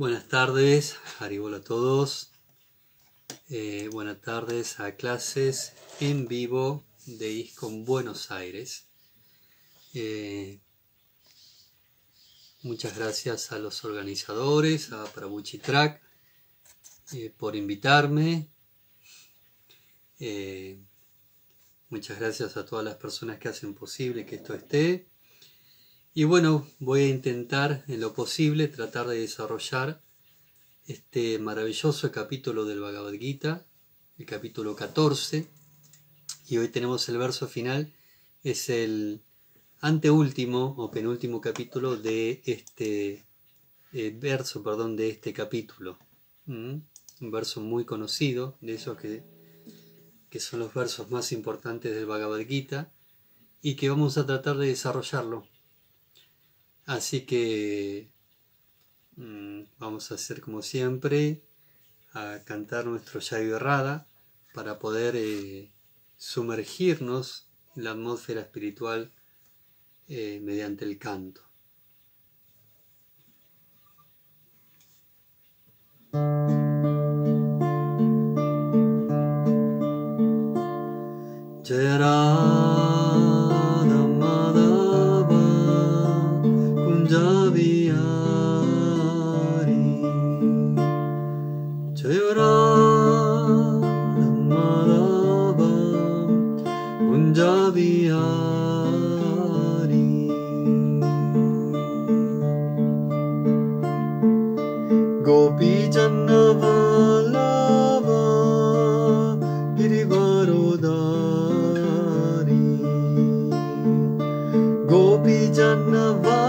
Buenas tardes, Aribola a todos. Eh, buenas tardes a clases en vivo de ISCON Buenos Aires. Eh, muchas gracias a los organizadores, a Prabuchi Track, eh, por invitarme. muchas gracias a todas las personas que hacen posible que esto esté. Y bueno, voy a intentar en lo posible tratar de desarrollar este maravilloso capítulo del Bhagavad Gita, el capítulo 14. Y hoy tenemos el verso final, es el anteúltimo o penúltimo capítulo de este eh, verso, perdón, de este capítulo. Mm, un verso muy conocido, de esos que, que son los versos más importantes del Bhagavad Gita, y que vamos a tratar de desarrollarlo Así que mm, vamos a hacer como siempre, a cantar nuestro Yayo Rada para poder eh, sumergirnos en la atmósfera espiritual eh, mediante el canto. Nagnawa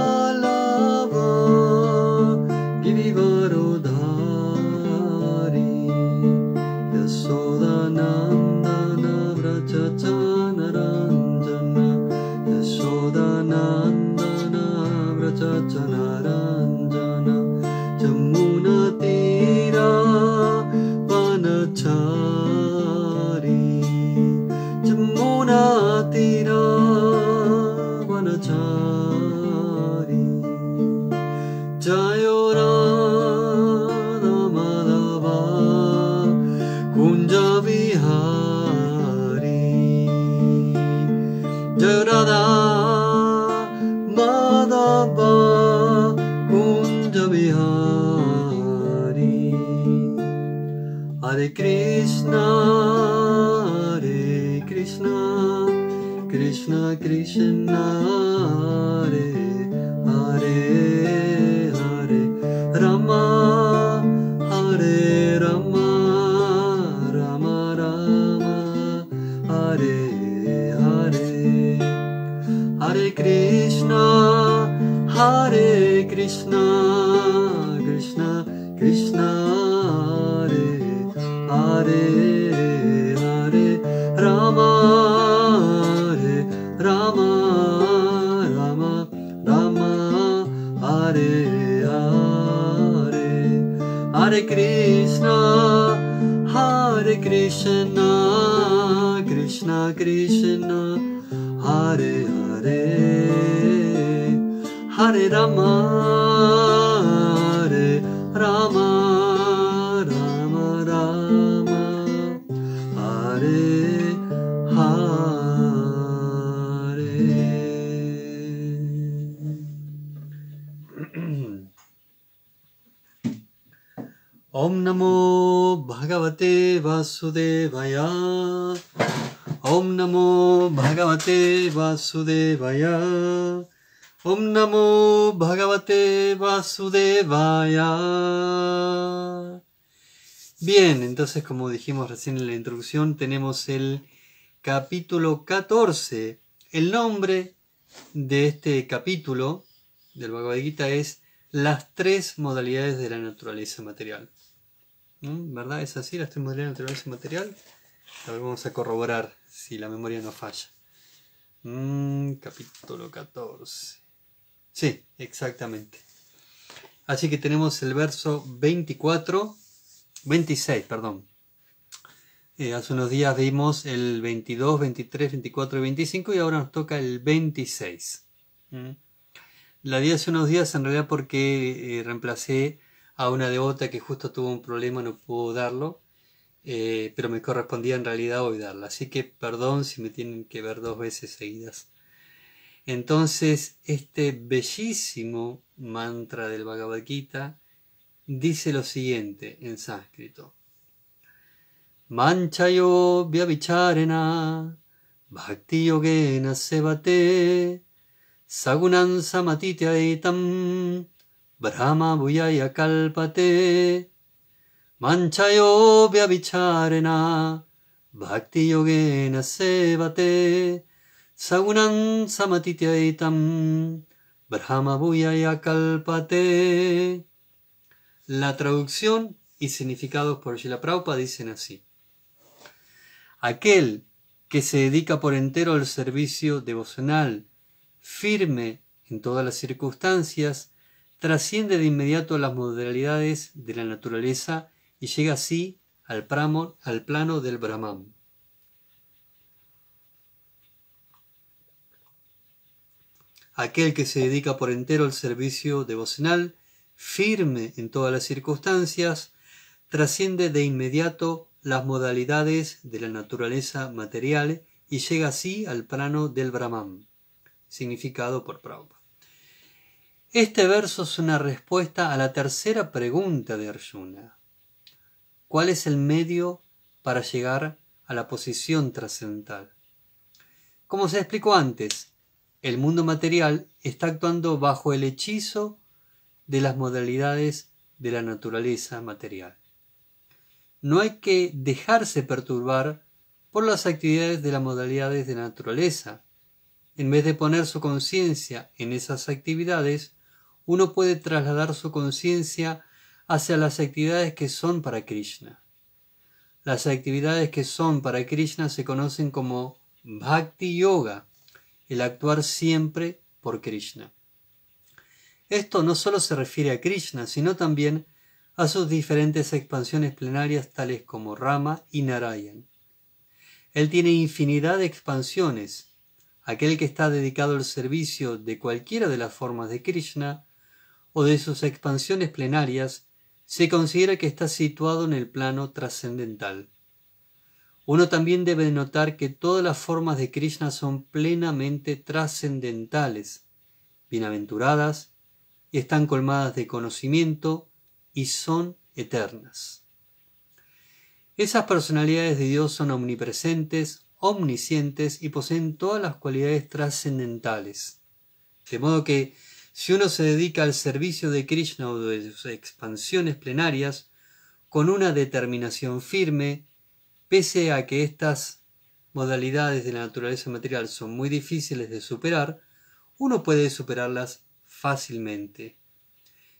night. Vasudevaya. Om namo Bhagavate Vasudevaya. Om namo Bien, entonces como dijimos recién en la introducción, tenemos el capítulo 14. El nombre de este capítulo del Bhagavad Gita es las tres modalidades de la naturaleza material. ¿Mm? ¿Verdad? Es así, la estoy modelando entre ese material. A ver, vamos a corroborar si la memoria no falla. Mm, capítulo 14. Sí, exactamente. Así que tenemos el verso 24, 26, perdón. Eh, hace unos días vimos el 22, 23, 24 y 25 y ahora nos toca el 26. Mm. La di hace unos días en realidad porque eh, reemplacé a una devota que justo tuvo un problema, no pudo darlo, eh, pero me correspondía en realidad hoy darla. Así que perdón si me tienen que ver dos veces seguidas. Entonces, este bellísimo mantra del Bhagavad Gita dice lo siguiente en sánscrito. Manchayo vyavicharena bhakti yogena sevate, sagunan samatitya Brahma Bhuyaya Kalpate Manchayo Vyavicharena Bhakti Yogena Sevate Sagunan Samatityaitam Brahma Bhuyaya Kalpate La traducción y significados por Gilapraupa dicen así. Aquel que se dedica por entero al servicio devocional, firme en todas las circunstancias, trasciende de inmediato las modalidades de la naturaleza y llega así al, pramo, al plano del Brahman. Aquel que se dedica por entero al servicio devocional, firme en todas las circunstancias, trasciende de inmediato las modalidades de la naturaleza material y llega así al plano del Brahman, significado por Prabhupada. Este verso es una respuesta a la tercera pregunta de Arjuna. ¿Cuál es el medio para llegar a la posición trascendental? Como se explicó antes, el mundo material está actuando bajo el hechizo de las modalidades de la naturaleza material. No hay que dejarse perturbar por las actividades de las modalidades de naturaleza. En vez de poner su conciencia en esas actividades, uno puede trasladar su conciencia hacia las actividades que son para Krishna. Las actividades que son para Krishna se conocen como Bhakti Yoga, el actuar siempre por Krishna. Esto no solo se refiere a Krishna, sino también a sus diferentes expansiones plenarias tales como Rama y Narayan. Él tiene infinidad de expansiones. Aquel que está dedicado al servicio de cualquiera de las formas de Krishna o de sus expansiones plenarias, se considera que está situado en el plano trascendental. Uno también debe notar que todas las formas de Krishna son plenamente trascendentales, bienaventuradas, están colmadas de conocimiento y son eternas. Esas personalidades de Dios son omnipresentes, omniscientes y poseen todas las cualidades trascendentales. De modo que si uno se dedica al servicio de Krishna o de sus expansiones plenarias, con una determinación firme, pese a que estas modalidades de la naturaleza material son muy difíciles de superar, uno puede superarlas fácilmente.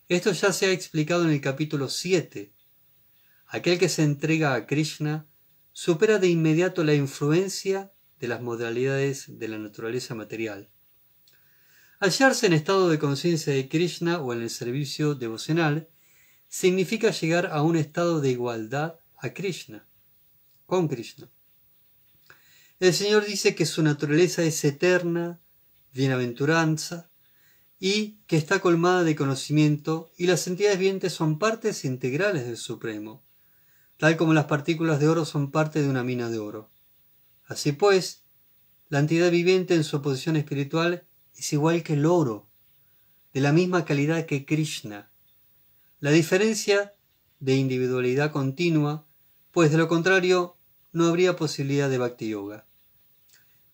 Esto ya se ha explicado en el capítulo 7. Aquel que se entrega a Krishna supera de inmediato la influencia de las modalidades de la naturaleza material. Hallarse en estado de conciencia de Krishna o en el servicio devocional significa llegar a un estado de igualdad a Krishna, con Krishna. El Señor dice que su naturaleza es eterna, bienaventuranza, y que está colmada de conocimiento y las entidades vivientes son partes integrales del Supremo, tal como las partículas de oro son parte de una mina de oro. Así pues, la entidad viviente en su posición espiritual es igual que el oro, de la misma calidad que Krishna. La diferencia de individualidad continua, pues de lo contrario no habría posibilidad de Bhakti Yoga.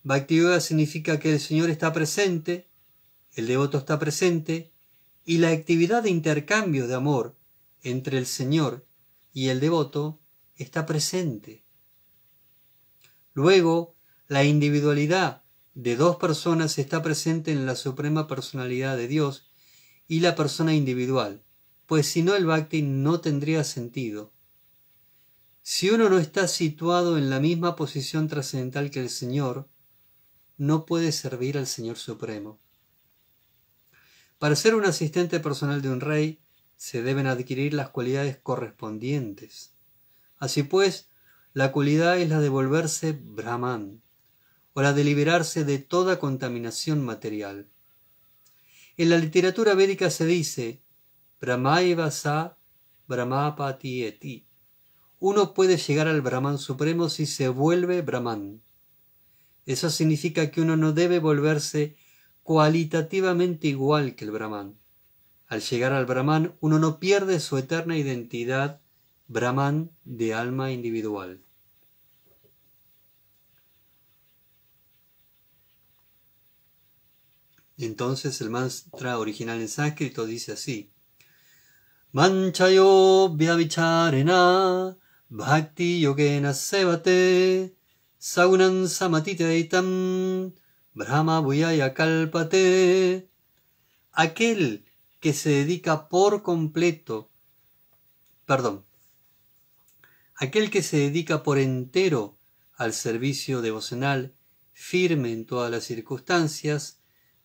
Bhakti Yoga significa que el Señor está presente, el devoto está presente, y la actividad de intercambio de amor entre el Señor y el devoto está presente. Luego, la individualidad de dos personas está presente en la Suprema Personalidad de Dios y la persona individual, pues si no el bhakti no tendría sentido. Si uno no está situado en la misma posición trascendental que el Señor, no puede servir al Señor Supremo. Para ser un asistente personal de un rey, se deben adquirir las cualidades correspondientes. Así pues, la cualidad es la de volverse Brahman, para deliberarse de toda contaminación material. En la literatura védica se dice Brahmaiva sa Brahmapati eti. Uno puede llegar al Brahman supremo si se vuelve Brahman. Eso significa que uno no debe volverse cualitativamente igual que el Brahman. Al llegar al Brahman, uno no pierde su eterna identidad Brahman de alma individual. Entonces el mantra original en sánscrito dice así. Manchayo vyavicharena bhakti yogena sevate saunan samatitaitam brahma kalpate. Aquel que se dedica por completo, perdón, aquel que se dedica por entero al servicio devocional, firme en todas las circunstancias,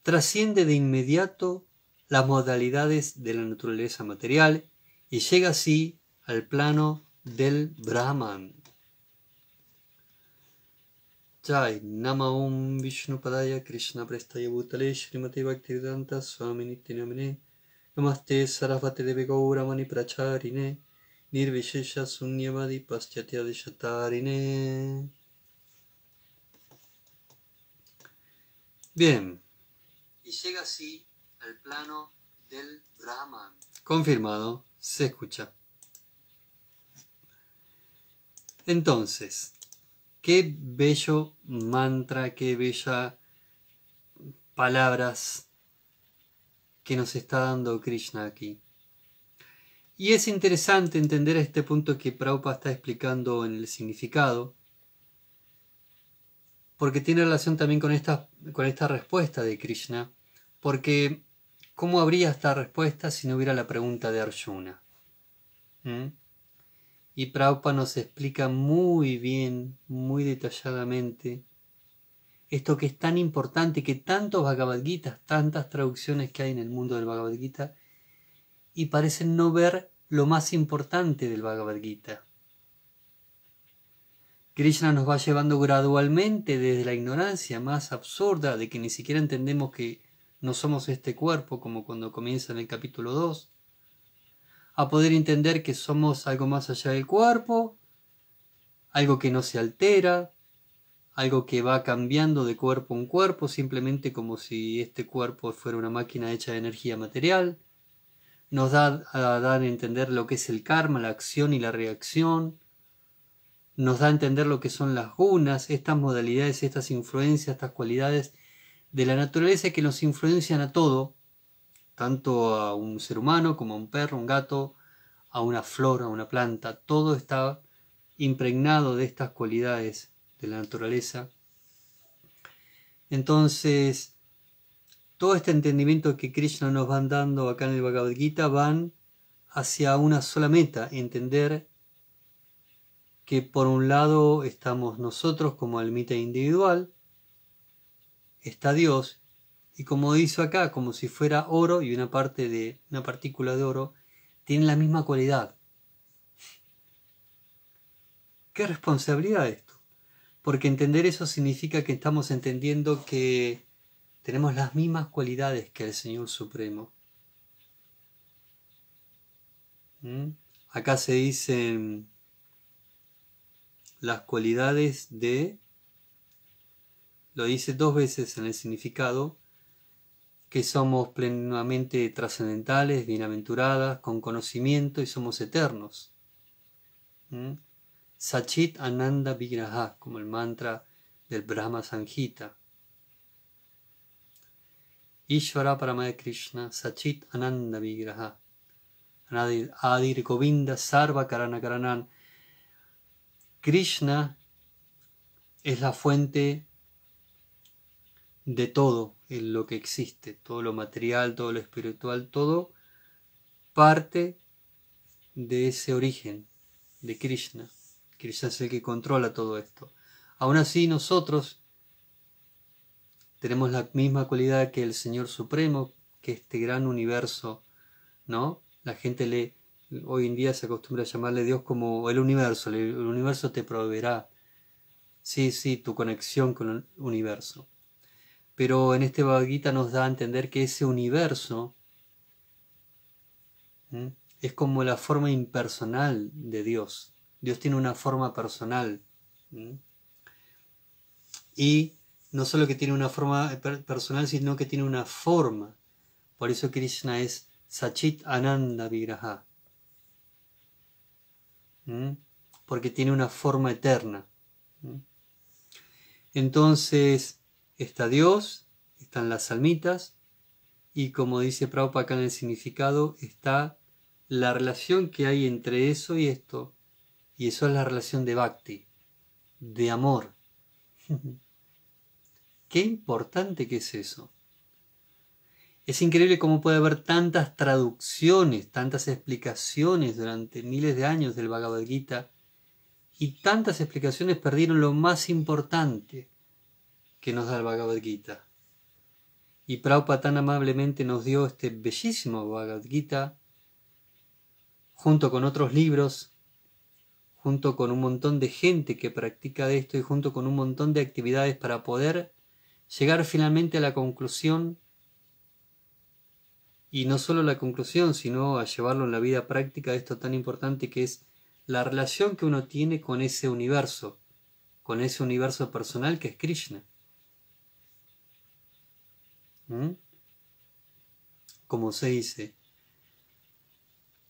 trasciende de inmediato las modalidades de la naturaleza material y llega así al plano del Brahman. Jai Namaum Om Padaya Krishna Prestaya Bhutale Srimati Bhaktivedanta Swami Nityanamine Namaste Sarasvati Devi Gauramani Pracharine Nirvishesha Sunyamadi Paschatya Deshatarine Bien, y llega así al plano del Brahman. Confirmado, se escucha. Entonces, qué bello mantra, qué bella palabras que nos está dando Krishna aquí. Y es interesante entender este punto que Prabhupada está explicando en el significado, porque tiene relación también con esta, con esta respuesta de Krishna, porque ¿cómo habría esta respuesta si no hubiera la pregunta de Arjuna? ¿Mm? Y Prabhupada nos explica muy bien, muy detalladamente, esto que es tan importante, que tantos Bhagavad Gita, tantas traducciones que hay en el mundo del Bhagavad Gita, y parecen no ver lo más importante del Bhagavad Gita. Krishna nos va llevando gradualmente desde la ignorancia más absurda de que ni siquiera entendemos que no somos este cuerpo, como cuando comienza en el capítulo 2, a poder entender que somos algo más allá del cuerpo, algo que no se altera, algo que va cambiando de cuerpo en cuerpo, simplemente como si este cuerpo fuera una máquina hecha de energía material. Nos da a dar a entender lo que es el karma, la acción y la reacción, nos da a entender lo que son las gunas, estas modalidades, estas influencias, estas cualidades de la naturaleza que nos influencian a todo, tanto a un ser humano como a un perro, un gato, a una flor, a una planta, todo está impregnado de estas cualidades de la naturaleza. Entonces, todo este entendimiento que Krishna nos van dando acá en el Bhagavad Gita van hacia una sola meta, entender que por un lado estamos nosotros como almita individual, está Dios, y como dice acá, como si fuera oro y una parte de una partícula de oro, tiene la misma cualidad. Qué responsabilidad esto, porque entender eso significa que estamos entendiendo que tenemos las mismas cualidades que el Señor Supremo. ¿Mm? Acá se dice las cualidades de, lo dice dos veces en el significado, que somos plenamente trascendentales, bienaventuradas, con conocimiento y somos eternos. ¿Mm? Sachit Ananda Vigraha, como el mantra del Brahma Sanghita. Ishvara Paramaya Krishna, Sachit Ananda Vigraha. Adir Govinda Sarva Karana Karanan. Krishna es la fuente de todo en lo que existe, todo lo material, todo lo espiritual, todo parte de ese origen de Krishna. Krishna es el que controla todo esto. Aún así nosotros tenemos la misma cualidad que el Señor Supremo, que este gran universo, ¿no? La gente le hoy en día se acostumbra a llamarle Dios como el universo, el universo te proveerá, sí, sí, tu conexión con el universo. Pero en este Bhagavad nos da a entender que ese universo es como la forma impersonal de Dios. Dios tiene una forma personal. Y no solo que tiene una forma personal, sino que tiene una forma. Por eso Krishna es Sachit Ananda Vigraha. ¿Mm? porque tiene una forma eterna. ¿Mm? Entonces está Dios, están las salmitas, y como dice Prabhupada acá en el significado, está la relación que hay entre eso y esto, y eso es la relación de bhakti, de amor. Qué importante que es eso. Es increíble cómo puede haber tantas traducciones, tantas explicaciones durante miles de años del Bhagavad Gita y tantas explicaciones perdieron lo más importante que nos da el Bhagavad Gita. Y Prabhupada tan amablemente nos dio este bellísimo Bhagavad Gita junto con otros libros, junto con un montón de gente que practica esto y junto con un montón de actividades para poder llegar finalmente a la conclusión y no solo la conclusión, sino a llevarlo en la vida práctica de esto tan importante que es la relación que uno tiene con ese universo, con ese universo personal que es Krishna. ¿Mm? Como se dice,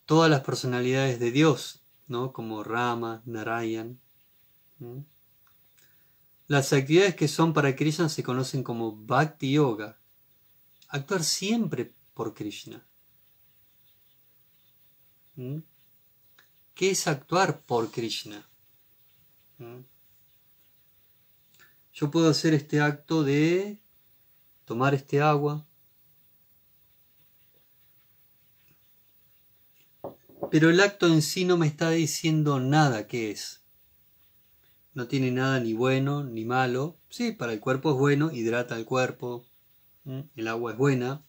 todas las personalidades de Dios, ¿no? como Rama, Narayan. ¿Mm? Las actividades que son para Krishna se conocen como Bhakti Yoga. Actuar siempre por Krishna. ¿Mm? ¿Qué es actuar por Krishna? ¿Mm? Yo puedo hacer este acto de tomar este agua, pero el acto en sí no me está diciendo nada que es. No tiene nada ni bueno ni malo. Sí, para el cuerpo es bueno, hidrata el cuerpo, ¿Mm? el agua es buena,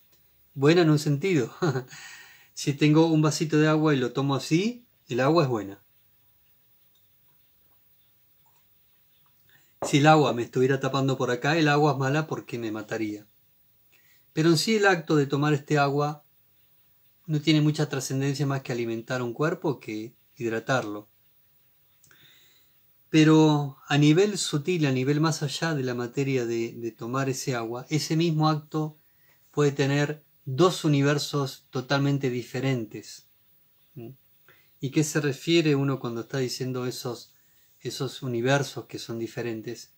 Buena en un sentido. si tengo un vasito de agua y lo tomo así, el agua es buena. Si el agua me estuviera tapando por acá, el agua es mala porque me mataría. Pero en sí el acto de tomar este agua no tiene mucha trascendencia más que alimentar un cuerpo que hidratarlo. Pero a nivel sutil, a nivel más allá de la materia de, de tomar ese agua, ese mismo acto puede tener dos universos totalmente diferentes. ¿Y qué se refiere uno cuando está diciendo esos, esos universos que son diferentes?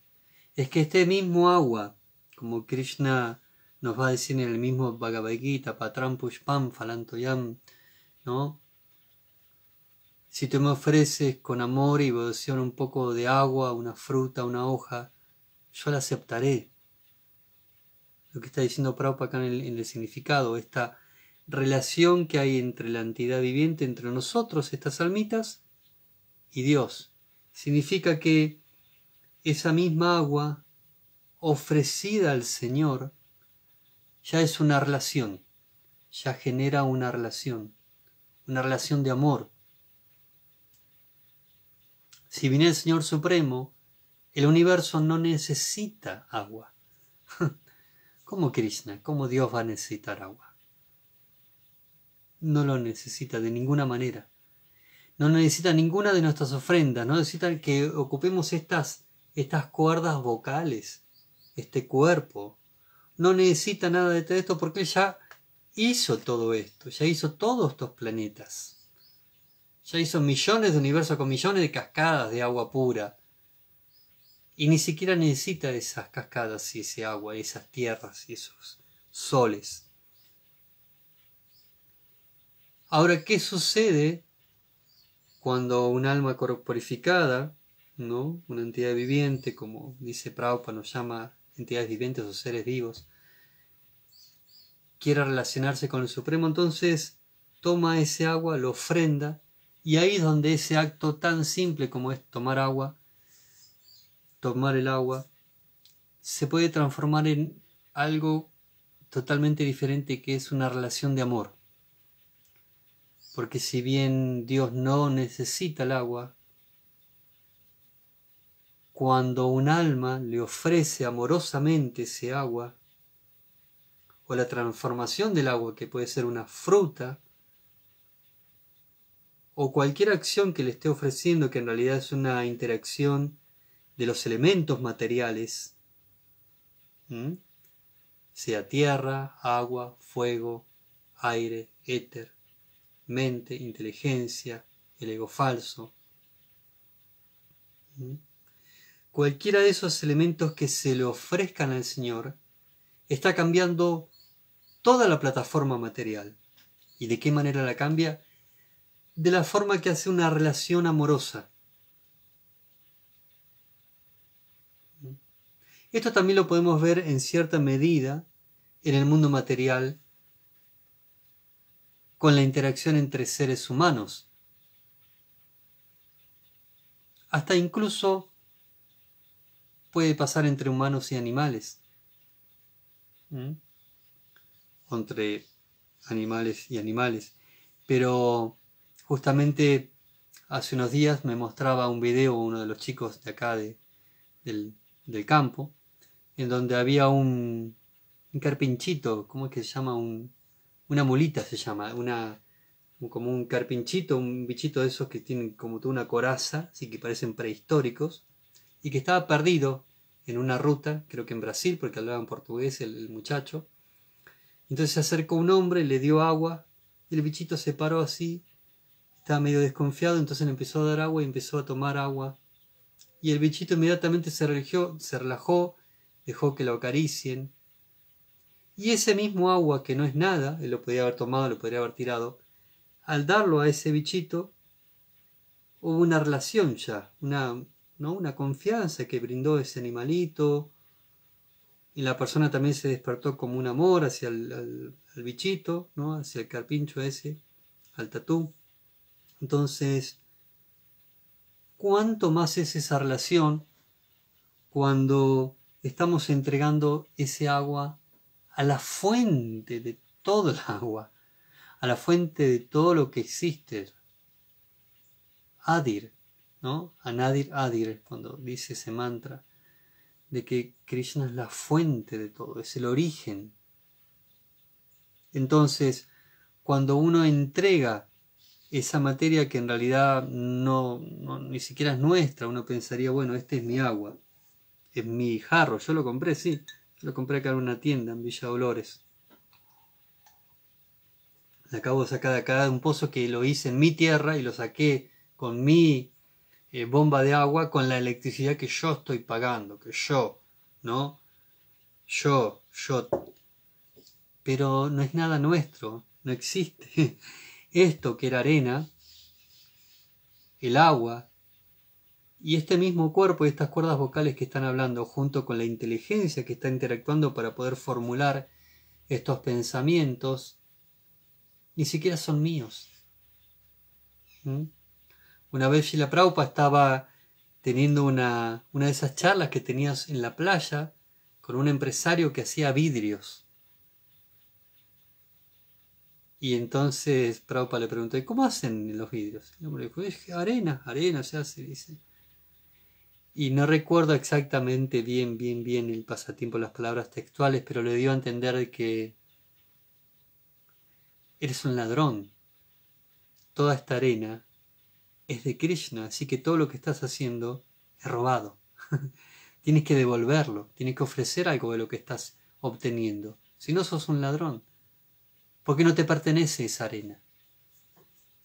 Es que este mismo agua, como Krishna nos va a decir en el mismo Bhagavad Gita, Patram Pushpam, Falantoyam, ¿no? Si te me ofreces con amor y devoción un poco de agua, una fruta, una hoja, yo la aceptaré lo que está diciendo Prabhupada acá en el, en el significado, esta relación que hay entre la entidad viviente, entre nosotros, estas almitas, y Dios. Significa que esa misma agua ofrecida al Señor ya es una relación, ya genera una relación, una relación de amor. Si viene el Señor Supremo, el universo no necesita agua. ¿Cómo Krishna? ¿Cómo Dios va a necesitar agua? No lo necesita de ninguna manera. No necesita ninguna de nuestras ofrendas. No necesita que ocupemos estas, estas cuerdas vocales, este cuerpo. No necesita nada de todo esto porque ya hizo todo esto. Ya hizo todos estos planetas. Ya hizo millones de universos con millones de cascadas de agua pura y ni siquiera necesita esas cascadas y ese agua, esas tierras y esos soles. Ahora, ¿qué sucede cuando un alma corporificada, ¿no? una entidad viviente, como dice Prabhupada, nos llama entidades vivientes o seres vivos, quiere relacionarse con el Supremo, entonces toma ese agua, lo ofrenda, y ahí es donde ese acto tan simple como es tomar agua tomar el agua, se puede transformar en algo totalmente diferente que es una relación de amor. Porque si bien Dios no necesita el agua, cuando un alma le ofrece amorosamente ese agua, o la transformación del agua, que puede ser una fruta, o cualquier acción que le esté ofreciendo, que en realidad es una interacción de los elementos materiales, sea tierra, agua, fuego, aire, éter, mente, inteligencia, el ego falso. Cualquiera de esos elementos que se le ofrezcan al Señor está cambiando toda la plataforma material. ¿Y de qué manera la cambia? De la forma que hace una relación amorosa Esto también lo podemos ver en cierta medida en el mundo material con la interacción entre seres humanos. Hasta incluso puede pasar entre humanos y animales. ¿Mm? Entre animales y animales. Pero justamente hace unos días me mostraba un video uno de los chicos de acá del campo en donde había un, carpinchito, ¿cómo es que se llama? una mulita se llama, una, como un carpinchito, un bichito de esos que tienen como toda una coraza, así que parecen prehistóricos, y que estaba perdido en una ruta, creo que en Brasil, porque hablaba en portugués el, muchacho. Entonces se acercó un hombre, le dio agua, y el bichito se paró así, estaba medio desconfiado, entonces le empezó a dar agua y empezó a tomar agua. Y el bichito inmediatamente se relajó, se relajó dejó que lo acaricien. Y ese mismo agua, que no es nada, él lo podría haber tomado, lo podría haber tirado, al darlo a ese bichito, hubo una relación ya, una, una confianza que brindó ese animalito. Y la persona también se despertó como un amor hacia el, bichito, ¿no? hacia el carpincho ese, al tatú. Entonces, cuánto más es esa relación cuando estamos entregando ese agua a la fuente de todo el agua, a la fuente de todo lo que existe. Adir, ¿no? Anadir Adir, cuando dice ese mantra, de que Krishna es la fuente de todo, es el origen. Entonces, cuando uno entrega esa materia que en realidad ni siquiera es nuestra, uno pensaría, bueno, este es mi agua mi jarro. Yo lo compré, sí. Lo compré acá en una tienda en Villa Dolores. acabo de sacar de acá de un pozo que lo hice en mi tierra y lo saqué con mi eh, bomba de agua, con la electricidad que yo estoy pagando, que yo, ¿no? Yo, yo. Pero no es nada nuestro, no existe. Esto que era arena, el agua, y este mismo cuerpo y estas cuerdas vocales que están hablando, junto con la inteligencia que está interactuando para poder formular estos pensamientos, ni siquiera son míos. ¿Mm? Una vez la Praupa estaba teniendo una, de esas charlas que tenías en la playa con un empresario que hacía vidrios. Y entonces Praupa le preguntó, ¿y cómo hacen los vidrios? El hombre dijo, es arena, arena se hace, dice y no recuerdo exactamente bien, bien, bien el pasatiempo, las palabras textuales, pero le dio a entender que eres un ladrón. Toda esta arena es de Krishna, así que todo lo que estás haciendo es robado. tienes que devolverlo, tienes que ofrecer algo de lo que estás obteniendo. Si no sos un ladrón, porque no te pertenece esa arena.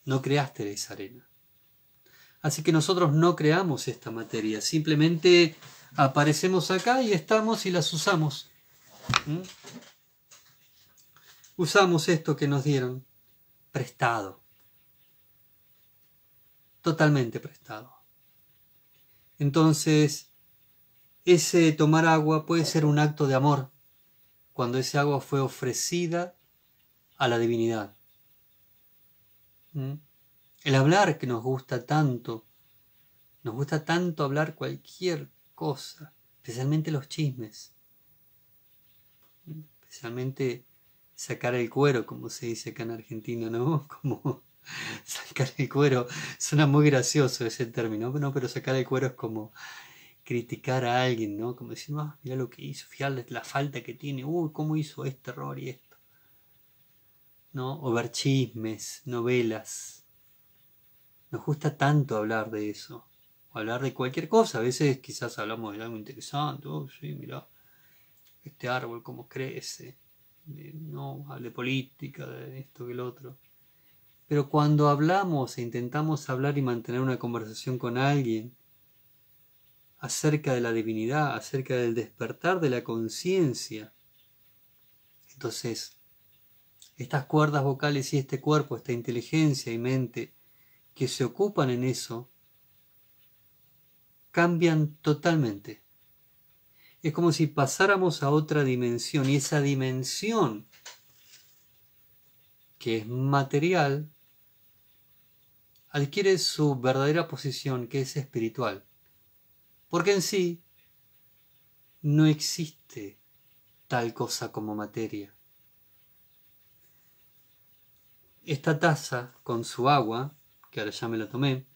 No creaste esa arena. Así que nosotros no creamos esta materia, simplemente aparecemos acá y estamos y las usamos. ¿Mm? Usamos esto que nos dieron, prestado, totalmente prestado. Entonces, ese tomar agua puede ser un acto de amor, cuando esa agua fue ofrecida a la divinidad. ¿Mm? El hablar que nos gusta tanto. Nos gusta tanto hablar cualquier cosa, especialmente los chismes. Especialmente sacar el cuero, como se dice acá en Argentina, ¿no? Como sacar el cuero. Suena muy gracioso ese término, ¿no? Pero sacar el cuero es como criticar a alguien, ¿no? Como decir, ah, mira lo que hizo, fíjate la falta que tiene, uy, cómo hizo este error y esto. ¿No? O ver chismes, novelas, nos gusta tanto hablar de eso, o hablar de cualquier cosa. A veces quizás hablamos de algo interesante, oh, sí, mirá, este árbol cómo crece, no, hable política, de esto que el otro. Pero cuando hablamos e intentamos hablar y mantener una conversación con alguien acerca de la divinidad, acerca del despertar de la conciencia, entonces estas cuerdas vocales y este cuerpo, esta inteligencia y mente que se ocupan en eso cambian totalmente. Es como si pasáramos a otra dimensión y esa dimensión que es material adquiere su verdadera posición que es espiritual. Porque en sí no existe tal cosa como materia. Esta taza con su agua que ahora ya me lo tomé,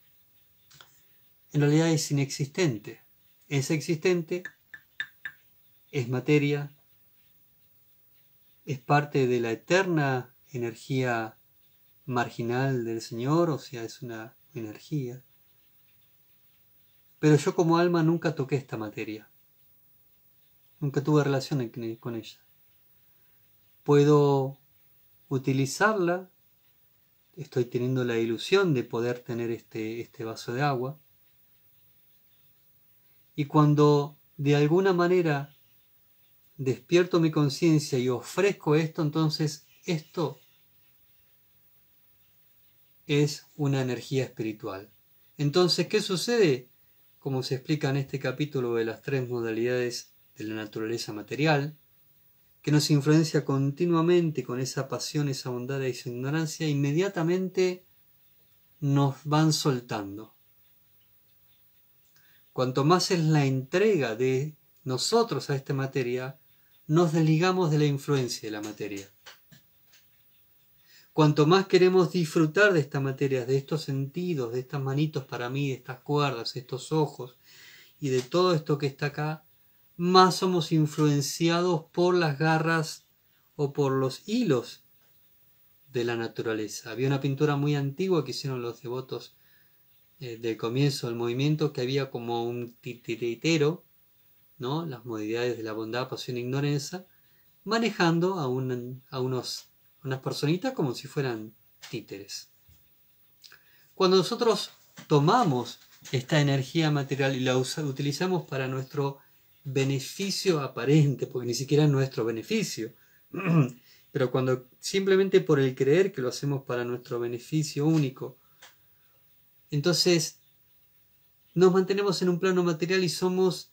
en realidad es inexistente. Es existente, es materia, es parte de la eterna energía marginal del Señor, o sea, es una energía. Pero yo como alma nunca toqué esta materia. Nunca tuve relación con ella. Puedo utilizarla estoy teniendo la ilusión de poder tener este, este, vaso de agua. Y cuando de alguna manera despierto mi conciencia y ofrezco esto, entonces esto es una energía espiritual. Entonces, ¿qué sucede? Como se explica en este capítulo de las tres modalidades de la naturaleza material, que nos influencia continuamente con esa pasión, esa bondad y esa ignorancia, inmediatamente nos van soltando. Cuanto más es la entrega de nosotros a esta materia, nos desligamos de la influencia de la materia. Cuanto más queremos disfrutar de esta materia, de estos sentidos, de estas manitos para mí, de estas cuerdas, estos ojos y de todo esto que está acá, más somos influenciados por las garras o por los hilos de la naturaleza. Había una pintura muy antigua que hicieron los devotos eh, del comienzo del movimiento que había como un titiritero, ¿no? las modalidades de la bondad, pasión e ignorancia, manejando a, a unos, unas personitas como si fueran títeres. Cuando nosotros tomamos esta energía material y la utilizamos para nuestro beneficio aparente, porque ni siquiera es nuestro beneficio. Pero cuando simplemente por el creer que lo hacemos para nuestro beneficio único, entonces nos mantenemos en un plano material y somos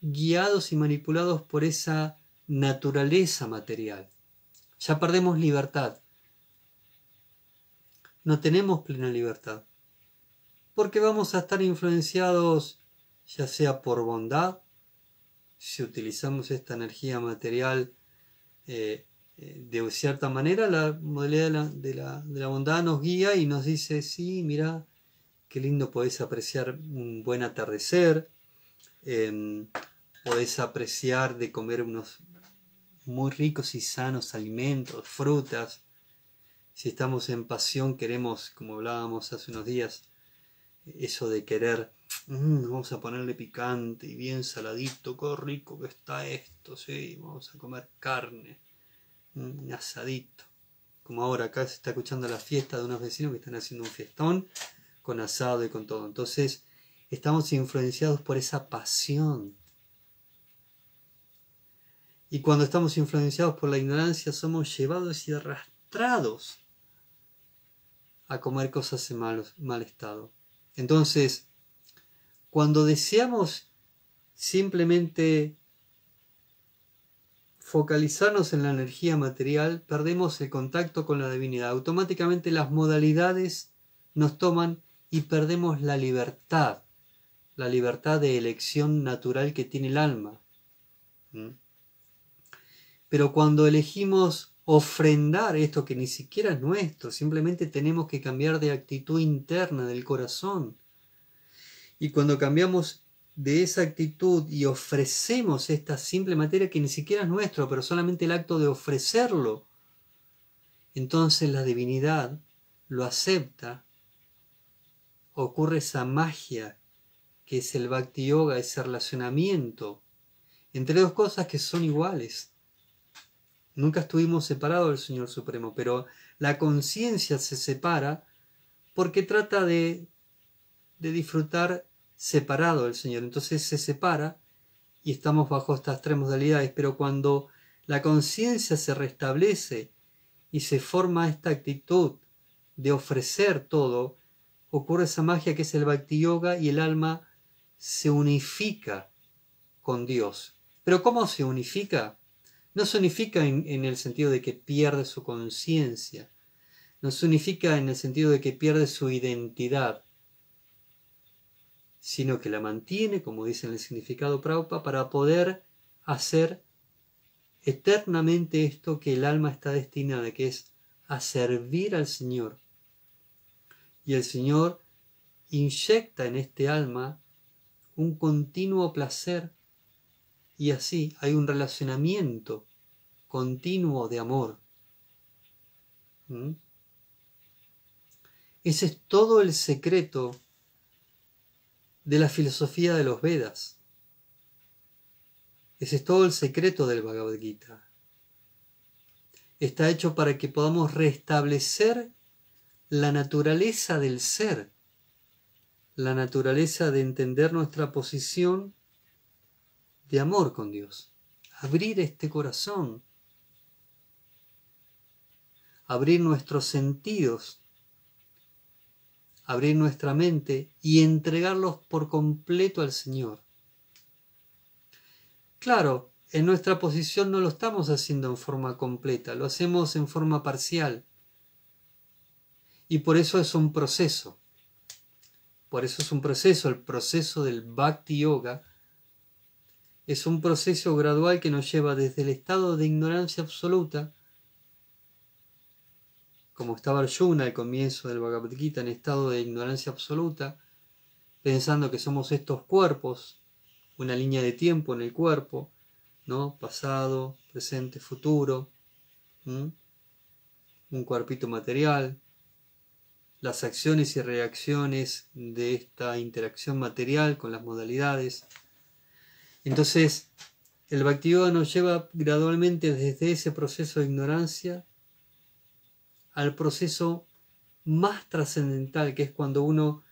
guiados y manipulados por esa naturaleza material. Ya perdemos libertad. No tenemos plena libertad. Porque vamos a estar influenciados ya sea por bondad si utilizamos esta energía material eh, eh, de cierta manera, la modalidad de la, bondad nos guía y nos dice, sí, mira, qué lindo podés apreciar un buen atardecer, em, podés apreciar de comer unos muy ricos y sanos alimentos, frutas. Si estamos en pasión, queremos, como hablábamos hace unos días, eso de querer Mm, vamos a ponerle picante y bien saladito. Qué rico que está esto, sí. Vamos a comer carne. Mm, asadito. Como ahora acá se está escuchando la fiesta de unos vecinos que están haciendo un fiestón con asado y con todo. Entonces, estamos influenciados por esa pasión. Y cuando estamos influenciados por la ignorancia, somos llevados y arrastrados a comer cosas en mal, mal estado. Entonces, cuando deseamos simplemente focalizarnos en la energía material, perdemos el contacto con la divinidad. Automáticamente las modalidades nos toman y perdemos la libertad, la libertad de elección natural que tiene el alma. ¿Mm? Pero cuando elegimos ofrendar esto que ni siquiera es nuestro, simplemente tenemos que cambiar de actitud interna del corazón y cuando cambiamos de esa actitud y ofrecemos esta simple materia que ni siquiera es nuestra, pero solamente el acto de ofrecerlo, entonces la divinidad lo acepta, ocurre esa magia que es el bhakti yoga, ese relacionamiento entre dos cosas que son iguales. Nunca estuvimos separados del Señor Supremo, pero la conciencia se separa porque trata de, de disfrutar separado del Señor. Entonces se separa y estamos bajo estas tres modalidades, pero cuando la conciencia se restablece y se forma esta actitud de ofrecer todo, ocurre esa magia que es el Bhakti Yoga y el alma se unifica con Dios. Pero ¿cómo se unifica? No se unifica en, el sentido de que pierde su conciencia, no se unifica en el sentido de que pierde su identidad, sino que la mantiene, como dice en el significado Praupa, para poder hacer eternamente esto que el alma está destinada, que es a servir al Señor. Y el Señor inyecta en este alma un continuo placer y así hay un relacionamiento continuo de amor. ¿Mm? Ese es todo el secreto de la filosofía de los Vedas. Ese es todo el secreto del Bhagavad Gita. Está hecho para que podamos restablecer la naturaleza del ser, la naturaleza de entender nuestra posición de amor con Dios. Abrir este corazón, abrir nuestros sentidos abrir nuestra mente y entregarlos por completo al Señor. Claro, en nuestra posición no lo estamos haciendo en forma completa, lo hacemos en forma parcial. Y por eso es un proceso. Por eso es un proceso, el proceso del bhakti yoga. Es un proceso gradual que nos lleva desde el estado de ignorancia absoluta como estaba Arjuna al comienzo del Bhagavad Gita en estado de ignorancia absoluta, pensando que somos estos cuerpos, una línea de tiempo en el cuerpo, ¿no? Pasado, presente, futuro, un cuerpito material, las acciones y reacciones de esta interacción material con las modalidades. Entonces, el Yoga nos lleva gradualmente desde ese proceso de ignorancia al proceso más trascendental, que es cuando uno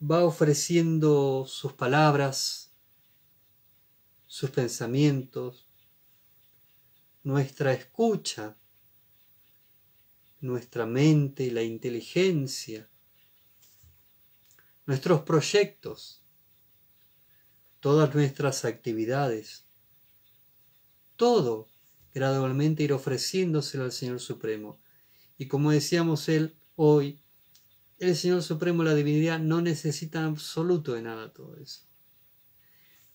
va ofreciendo sus palabras, sus pensamientos, nuestra escucha, nuestra mente y la inteligencia, nuestros proyectos, todas nuestras actividades, todo gradualmente ir ofreciéndoselo al Señor Supremo y como decíamos él hoy, el Señor Supremo, la divinidad, no necesita en absoluto de nada todo eso.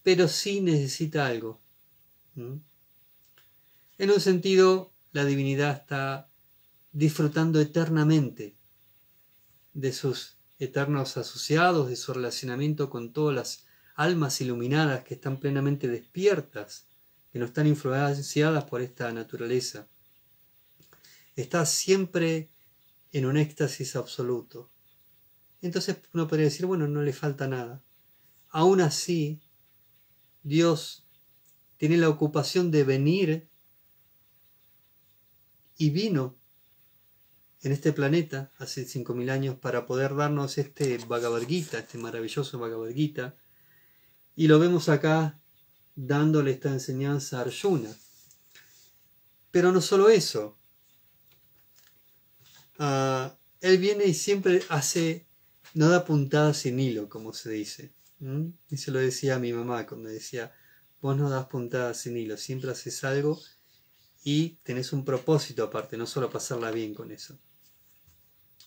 Pero sí necesita algo. En un sentido, la divinidad está disfrutando eternamente de sus eternos asociados, de su relacionamiento con todas las almas iluminadas que están plenamente despiertas, que no están influenciadas por esta naturaleza está siempre en un éxtasis absoluto. Entonces uno podría decir, bueno, no le falta nada. Aún así, Dios tiene la ocupación de venir y vino en este planeta hace 5.000 años para poder darnos este vagabarguita, este maravilloso vagabarguita Y lo vemos acá dándole esta enseñanza a Arjuna. Pero no solo eso, Ah, él viene y siempre hace, no da puntadas sin hilo, como se dice. Y se lo decía a mi mamá cuando decía, vos no das puntadas sin hilo, siempre haces algo y tenés un propósito aparte, no solo pasarla bien con eso.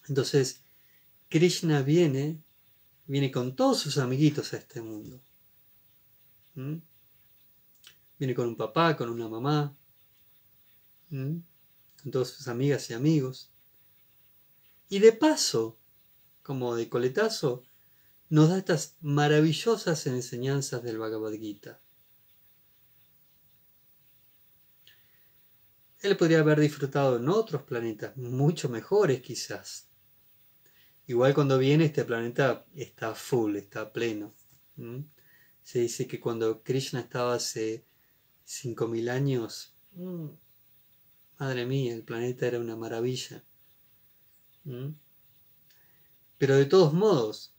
Entonces, Krishna viene, viene con todos sus amiguitos a este mundo. Viene con un papá, con una mamá, con todas sus amigas y amigos. Y de paso, como de coletazo, nos da estas maravillosas enseñanzas del Bhagavad Gita. Él podría haber disfrutado en otros planetas, mucho mejores quizás. Igual cuando viene este planeta está full, está pleno. Se dice que cuando Krishna estaba hace 5.000 años, mm, madre mía, el planeta era una maravilla. ¿Mm? Pero de todos modos,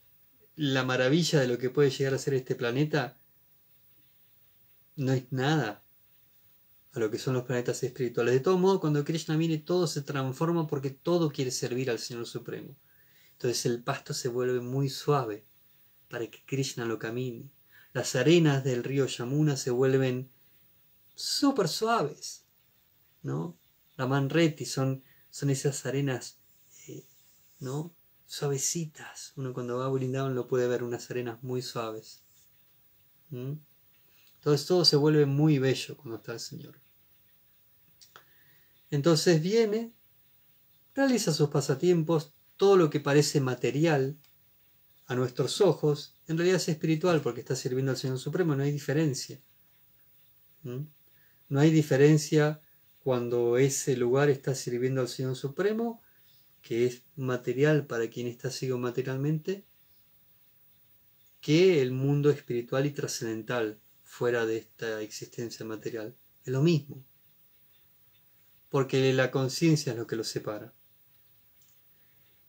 la maravilla de lo que puede llegar a ser este planeta no es nada a lo que son los planetas espirituales. De todos modos cuando Krishna viene, todo se transforma porque todo quiere servir al Señor Supremo. Entonces el pasto se vuelve muy suave para que Krishna lo camine. Las arenas del río Yamuna se vuelven súper suaves, ¿no? La manreti son, son esas arenas ¿no? Suavecitas. Uno cuando va a Brindavan lo puede ver, unas arenas muy suaves. ¿Mm? Entonces todo se vuelve muy bello cuando está el Señor. Entonces viene, realiza sus pasatiempos, todo lo que parece material a nuestros ojos, en realidad es espiritual porque está sirviendo al Señor Supremo, no hay diferencia. ¿Mm? No hay diferencia cuando ese lugar está sirviendo al Señor Supremo que es material para quien está sigo materialmente, que el mundo espiritual y trascendental fuera de esta existencia material. Es lo mismo, porque la conciencia es lo que lo separa.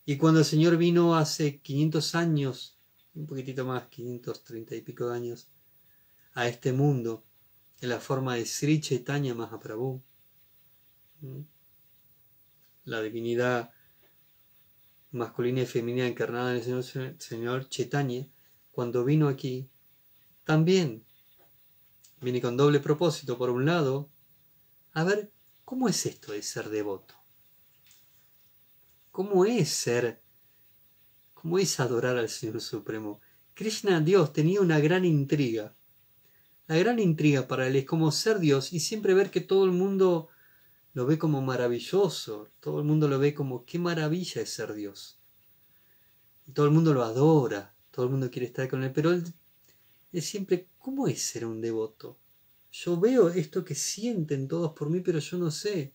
Y cuando el Señor vino hace 500 años, un poquitito más, 530 y pico de años, a este mundo, en la forma de Sri Chaitanya Mahaprabhu, la divinidad masculina y femenina encarnada en el Señor, señor cuando vino aquí, también viene con doble propósito. Por un lado, a ver, ¿cómo es esto de ser devoto? ¿Cómo es ser? ¿Cómo es adorar al Señor Supremo? Krishna, Dios, tenía una gran intriga. La gran intriga para él es como ser Dios y siempre ver que todo el mundo lo ve como maravilloso, todo el mundo lo ve como qué maravilla es ser Dios. Y todo el mundo lo adora, todo el mundo quiere estar con él, pero él es siempre, ¿cómo es ser un devoto? Yo veo esto que sienten todos por mí, pero yo no sé.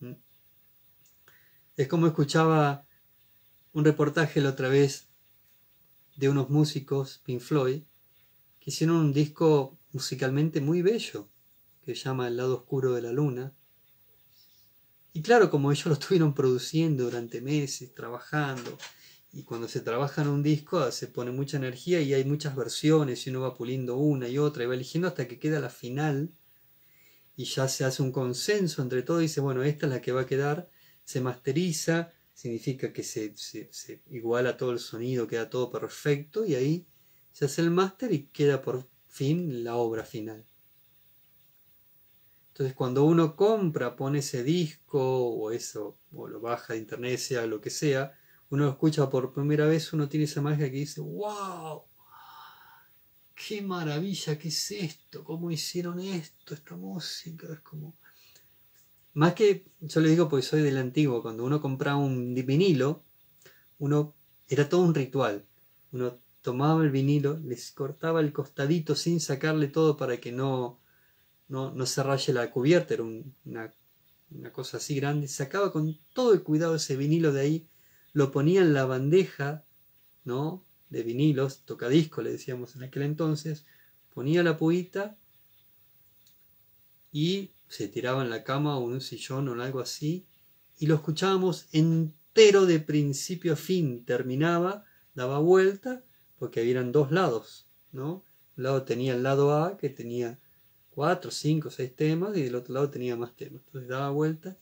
¿Mm? Es como escuchaba un reportaje la otra vez de unos músicos, Pink Floyd, que hicieron un disco musicalmente muy bello, llama El lado oscuro de la luna. Y claro, como ellos lo estuvieron produciendo durante meses, trabajando, y cuando se trabaja en un disco ah, se pone mucha energía y hay muchas versiones y uno va puliendo una y otra y va eligiendo hasta que queda la final y ya se hace un consenso entre todos y dice, bueno, esta es la que va a quedar, se masteriza, significa que se, se iguala todo el sonido, queda todo perfecto y ahí se hace el máster y queda por fin la obra final. Entonces cuando uno compra, pone ese disco o eso, o lo baja de internet, sea lo que sea, uno lo escucha por primera vez, uno tiene esa magia que dice, wow, qué maravilla, qué es esto, cómo hicieron esto, esta música, es como... Más que, yo le digo porque soy del antiguo, cuando uno compraba un vinilo, uno, era todo un ritual, uno tomaba el vinilo, les cortaba el costadito sin sacarle todo para que no no, se raye la cubierta, era una, cosa así grande. Sacaba con todo el cuidado ese vinilo de ahí, lo ponía en la bandeja, ¿no? De vinilos, tocadisco le decíamos en aquel entonces, ponía la puita y se tiraba en la cama o en un sillón o en algo así y lo escuchábamos entero de principio a fin, terminaba, daba vuelta, porque habían dos lados, ¿no? El lado tenía el lado A que tenía cuatro, cinco, seis temas y del otro lado tenía más temas. Entonces daba vuelta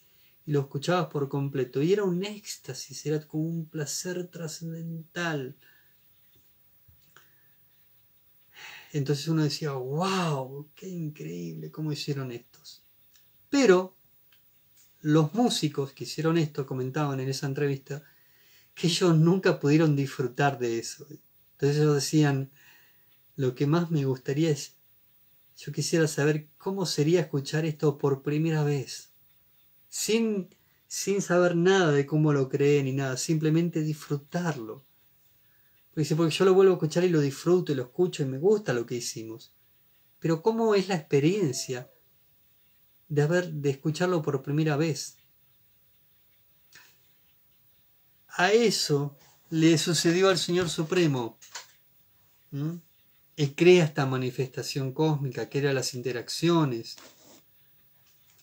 y lo escuchabas por completo y era un éxtasis, era como un placer trascendental. Entonces uno decía, wow, qué increíble cómo hicieron estos. Pero los músicos que hicieron esto comentaban en esa entrevista que ellos nunca pudieron disfrutar de eso. Entonces ellos decían, lo que más me gustaría es yo quisiera saber cómo sería escuchar esto por primera vez, sin, sin saber nada de cómo lo creen ni nada, simplemente disfrutarlo. Porque yo lo vuelvo a escuchar y lo disfruto y lo escucho y me gusta lo que hicimos. Pero ¿cómo es la experiencia de, haber, de escucharlo por primera vez? A eso le sucedió al Señor Supremo. Él eh, crea esta manifestación cósmica, crea las interacciones.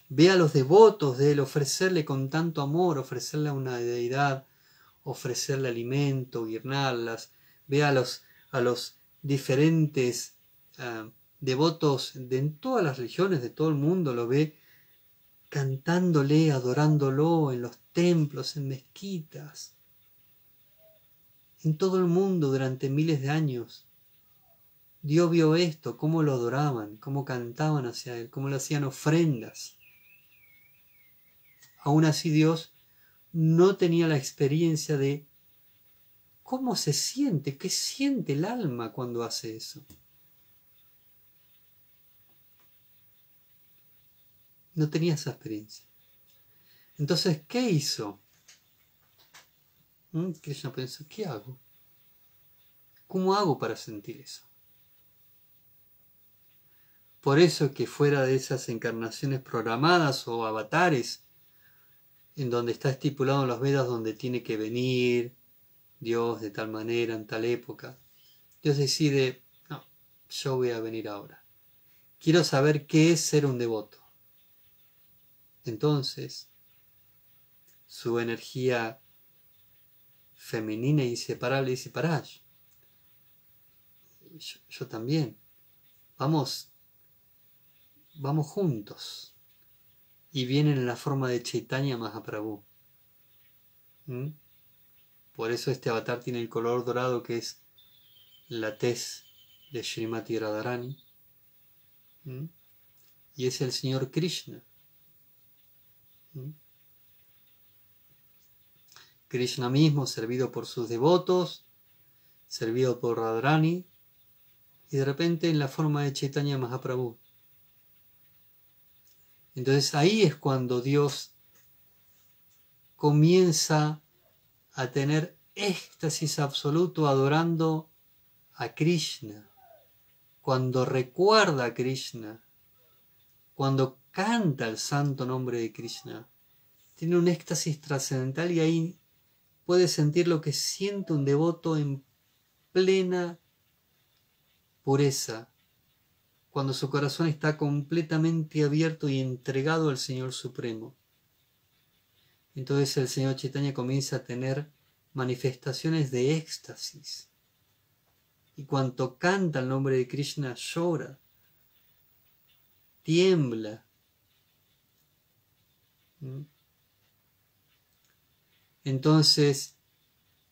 Ve a los devotos de él ofrecerle con tanto amor, ofrecerle a una deidad, ofrecerle alimento, guirnarlas. Ve a los, a los diferentes ah, devotos de en todas las religiones, de todo el mundo, lo ve cantándole, adorándolo en los templos, en mezquitas, en todo el mundo durante miles de años. Dios vio esto, cómo lo adoraban, cómo cantaban hacia Él, cómo le hacían ofrendas. Aún así Dios no tenía la experiencia de cómo se siente, qué siente el alma cuando hace eso. No tenía esa experiencia. Entonces, ¿qué hizo? Krishna ¿Mm? pensó, ¿qué hago? ¿Cómo hago para sentir eso? Por eso que fuera de esas encarnaciones programadas o avatares, en donde está estipulado en los Vedas donde tiene que venir Dios de tal manera, en tal época, Dios decide, no, yo voy a venir ahora. Quiero saber qué es ser un devoto. Entonces, su energía femenina e inseparable dice, pará, yo también. Vamos vamos juntos. Y vienen en la forma de Chaitanya Mahaprabhu. ¿Mm? Por eso este avatar tiene el color dorado que es la tez de Srimati Radharani. ¿Mm? Y es el Señor Krishna. ¿Mm? Krishna mismo, servido por sus devotos, servido por Radharani, y de repente en la forma de Chaitanya Mahaprabhu. Entonces ahí es cuando Dios comienza a tener éxtasis absoluto adorando a Krishna, cuando recuerda a Krishna, cuando canta el santo nombre de Krishna, tiene un éxtasis trascendental y ahí puede sentir lo que siente un devoto en plena pureza, cuando su corazón está completamente abierto y entregado al Señor Supremo. Entonces el Señor Chaitanya comienza a tener manifestaciones de éxtasis. Y cuanto canta el nombre de Krishna llora, tiembla. ¿Mm? Entonces,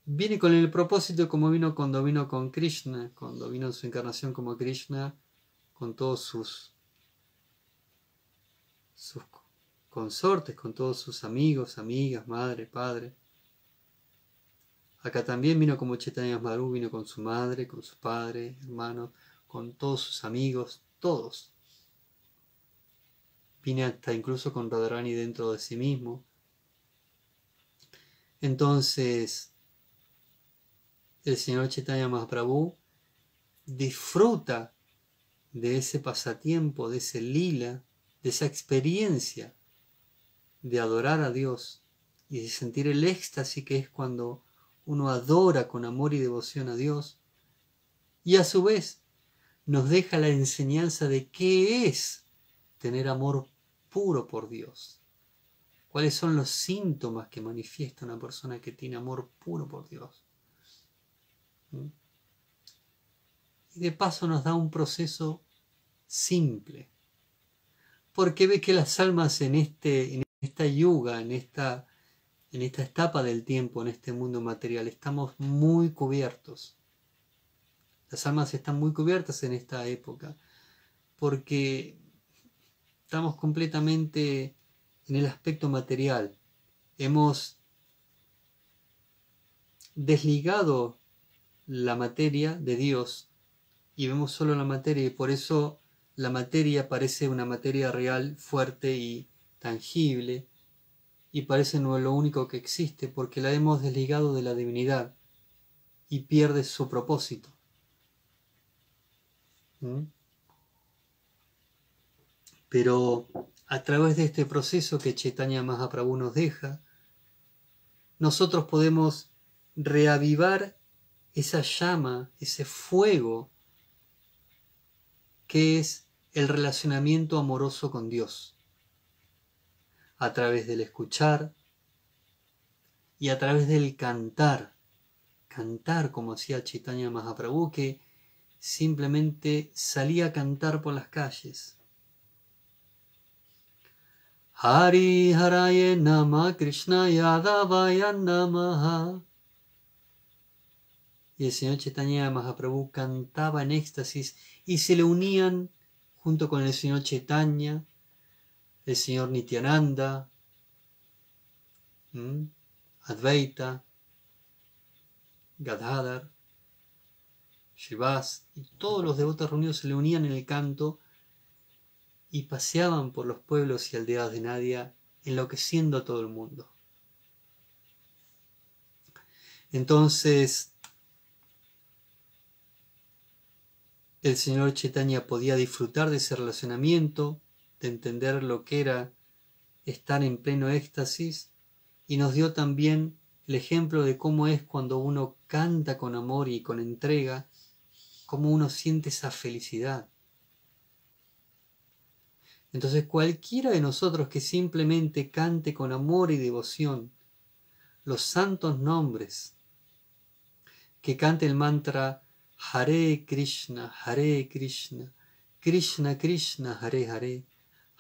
viene con el propósito como vino cuando vino con Krishna, cuando vino su encarnación como Krishna, con todos sus, consortes, con todos sus amigos, amigas, madre, padre. Acá también vino como Chetanya Maru, vino con su madre, con su padre, hermano, con todos sus amigos, todos. Vino hasta incluso con Radarani dentro de sí mismo. Entonces, el señor Chetanya Mahaprabhu disfruta de ese pasatiempo, de ese lila, de esa experiencia de adorar a Dios y de sentir el éxtasis que es cuando uno adora con amor y devoción a Dios. Y a su vez nos deja la enseñanza de qué es tener amor puro por Dios. ¿Cuáles son los síntomas que manifiesta una persona que tiene amor puro por Dios? ¿Mm? Y de paso nos da un proceso simple. Porque ve que las almas en, este, en esta yuga, en esta, en esta etapa del tiempo, en este mundo material, estamos muy cubiertos. Las almas están muy cubiertas en esta época. Porque estamos completamente en el aspecto material. Hemos desligado la materia de Dios y vemos solo la materia y por eso la materia parece una materia real, fuerte y tangible, y parece no lo único que existe porque la hemos desligado de la divinidad y pierde su propósito. ¿Mm? Pero a través de este proceso que Chetanya Mahaprabhu nos deja, nosotros podemos reavivar esa llama, ese fuego que es el relacionamiento amoroso con Dios, a través del escuchar y a través del cantar, cantar como hacía Chaitanya Mahaprabhu, que simplemente salía a cantar por las calles. Hari Haraye Krishna Yadavaya Namaha. Y el señor Chaitanya Mahaprabhu cantaba en éxtasis y se le unían junto con el señor Chetanya, el señor Nityananda, Advaita, Gadhadar, Shivas, y todos los devotos reunidos se le unían en el canto y paseaban por los pueblos y aldeas de Nadia, enloqueciendo a todo el mundo. Entonces, El señor Chetaña podía disfrutar de ese relacionamiento, de entender lo que era estar en pleno éxtasis y nos dio también el ejemplo de cómo es cuando uno canta con amor y con entrega, cómo uno siente esa felicidad. Entonces cualquiera de nosotros que simplemente cante con amor y devoción los santos nombres, que cante el mantra Hare Krishna, Hare Krishna, Krishna Krishna, Hare Hare,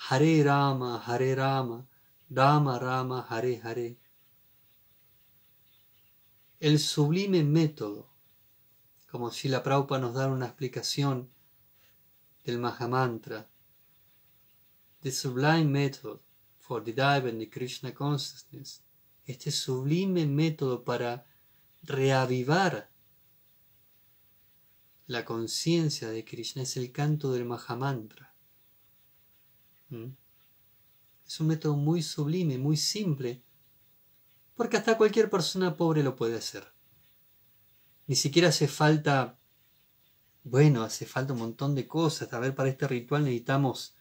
Hare Rama, Hare Rama, Rama Rama, Hare Hare. El sublime método, como si la Praupa nos da una explicación del Mahamantra, The Sublime Method for the Dive and Krishna Consciousness, este sublime método para reavivar la conciencia de Krishna es el canto del Mahamantra. ¿Mm? Es un método muy sublime, muy simple, porque hasta cualquier persona pobre lo puede hacer. Ni siquiera hace falta, bueno, hace falta un montón de cosas. A ver, para este ritual necesitamos,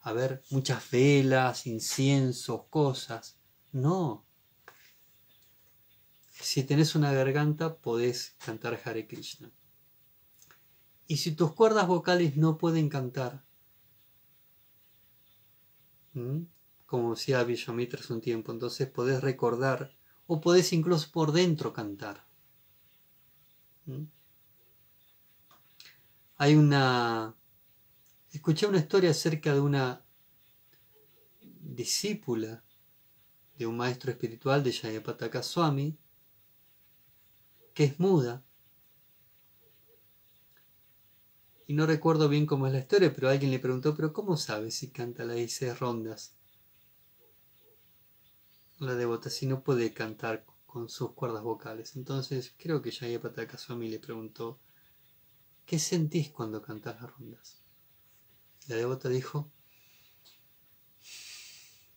a ver, muchas velas, inciensos, cosas. No. Si tenés una garganta, podés cantar Hare Krishna y si tus cuerdas vocales no pueden cantar, como decía Villamitra hace un tiempo, entonces podés recordar o podés incluso por dentro cantar. Hay una... Escuché una historia acerca de una discípula de un maestro espiritual de Jayapataka Swami, que es muda, y no recuerdo bien cómo es la historia, pero alguien le preguntó, pero ¿cómo sabe si canta la rondas? La devota, si no puede cantar con sus cuerdas vocales. Entonces creo que a Kaswami le preguntó, ¿qué sentís cuando cantas las rondas? La devota dijo,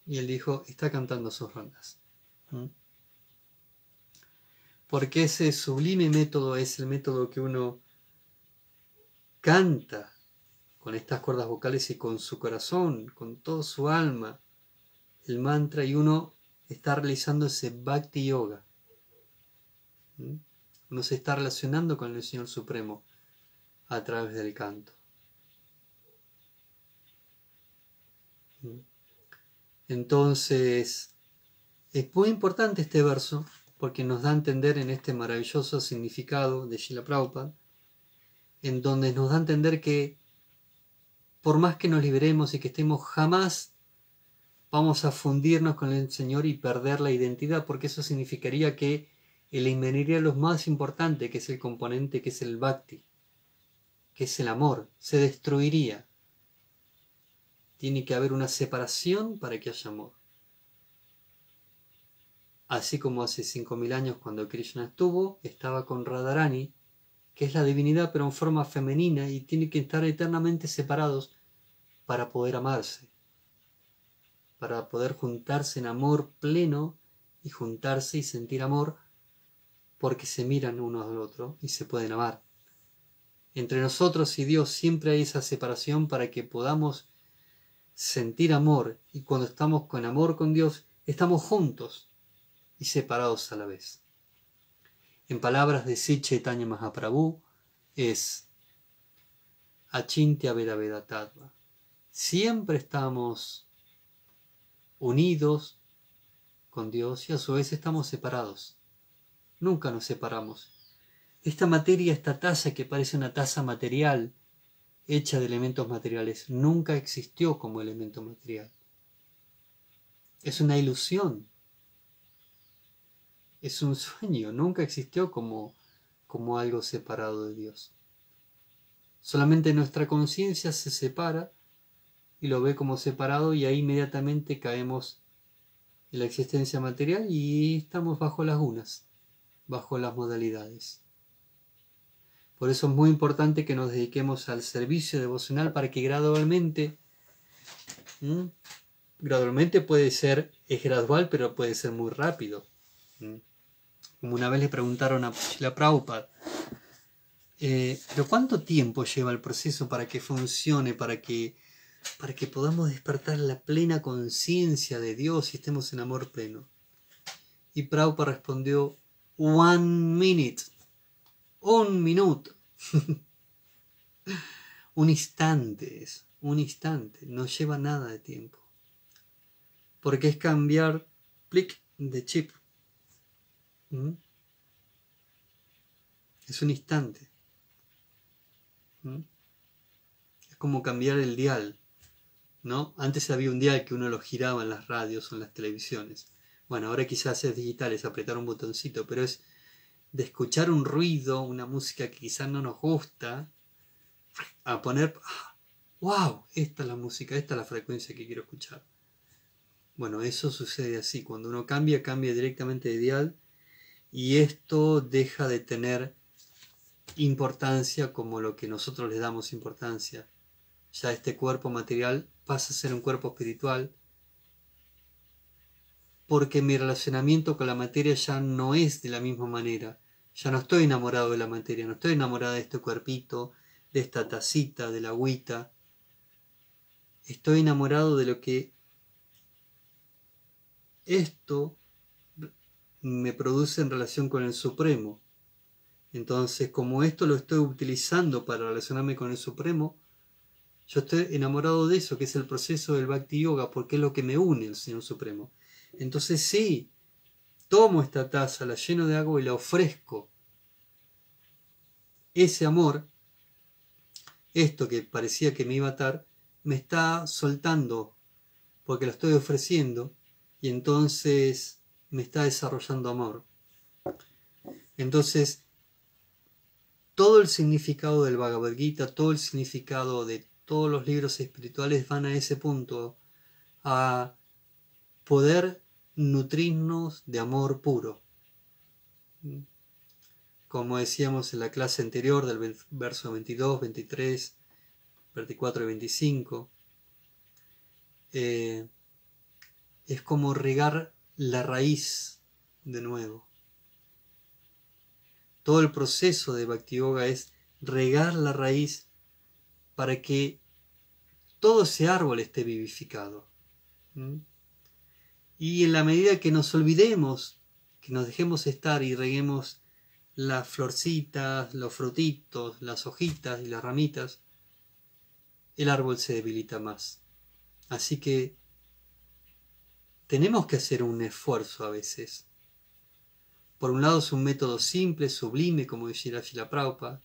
y él dijo, está cantando sus rondas. ¿Mm? Porque ese sublime método es el método que uno canta con estas cuerdas vocales y con su corazón, con todo su alma, el mantra y uno está realizando ese bhakti yoga. ¿Mm? Uno se está relacionando con el Señor Supremo a través del canto. ¿Mm? Entonces, es muy importante este verso porque nos da a entender en este maravilloso significado de Shila en donde nos da a entender que por más que nos liberemos y que estemos jamás vamos a fundirnos con el Señor y perder la identidad, porque eso significaría que inveniría lo más importante, que es el componente, que es el bhakti, que es el amor, se destruiría. Tiene que haber una separación para que haya amor. Así como hace 5.000 años cuando Krishna estuvo, estaba con Radharani, que es la divinidad pero en forma femenina y tienen que estar eternamente separados para poder amarse, para poder juntarse en amor pleno y juntarse y sentir amor porque se miran uno al otro y se pueden amar. Entre nosotros y Dios siempre hay esa separación para que podamos sentir amor y cuando estamos con amor con Dios estamos juntos y separados a la vez. En palabras de Sichetanya Mahaprabhu, es Achintya Veda Veda Siempre estamos unidos con Dios y a su vez estamos separados. Nunca nos separamos. Esta materia, esta taza que parece una taza material, hecha de elementos materiales, nunca existió como elemento material. Es una ilusión es un sueño, nunca existió como, como algo separado de Dios. Solamente nuestra conciencia se separa y lo ve como separado y ahí inmediatamente caemos en la existencia material y estamos bajo las unas, bajo las modalidades. Por eso es muy importante que nos dediquemos al servicio devocional para que gradualmente, gradualmente puede ser, es gradual, pero puede ser muy rápido como una vez le preguntaron a la Prabhupada, eh, pero ¿cuánto tiempo lleva el proceso para que funcione, para que, para que podamos despertar la plena conciencia de Dios y estemos en amor pleno? Y Prabhupada respondió, one minute, un minuto, un instante es, un instante, no lleva nada de tiempo, porque es cambiar clic de chip ¿Mm? Es un instante. ¿Mm? Es como cambiar el dial. ¿no? Antes había un dial que uno lo giraba en las radios o en las televisiones. Bueno, ahora quizás es digital, es apretar un botoncito, pero es de escuchar un ruido, una música que quizás no nos gusta, a poner, ¡ah! wow, esta es la música, esta es la frecuencia que quiero escuchar. Bueno, eso sucede así. Cuando uno cambia, cambia directamente de dial y esto deja de tener importancia como lo que nosotros le damos importancia. Ya este cuerpo material pasa a ser un cuerpo espiritual porque mi relacionamiento con la materia ya no es de la misma manera. Ya no estoy enamorado de la materia, no estoy enamorado de este cuerpito, de esta tacita, de la agüita. Estoy enamorado de lo que esto me produce en relación con el Supremo. Entonces, como esto lo estoy utilizando para relacionarme con el Supremo, yo estoy enamorado de eso, que es el proceso del Bhakti Yoga, porque es lo que me une al Señor Supremo. Entonces, sí, tomo esta taza, la lleno de agua y la ofrezco. Ese amor, esto que parecía que me iba a atar, me está soltando, porque lo estoy ofreciendo, y entonces me está desarrollando amor. Entonces, todo el significado del Bhagavad Gita, todo el significado de todos los libros espirituales van a ese punto, a poder nutrirnos de amor puro. Como decíamos en la clase anterior del verso 22, 23, 24 y 25, eh, es como regar la raíz de nuevo. Todo el proceso de Bhakti Yoga es regar la raíz para que todo ese árbol esté vivificado. ¿Mm? Y en la medida que nos olvidemos, que nos dejemos estar y reguemos las florcitas, los frutitos, las hojitas y las ramitas, el árbol se debilita más. Así que tenemos que hacer un esfuerzo a veces. Por un lado es un método simple, sublime, como decía la praupa.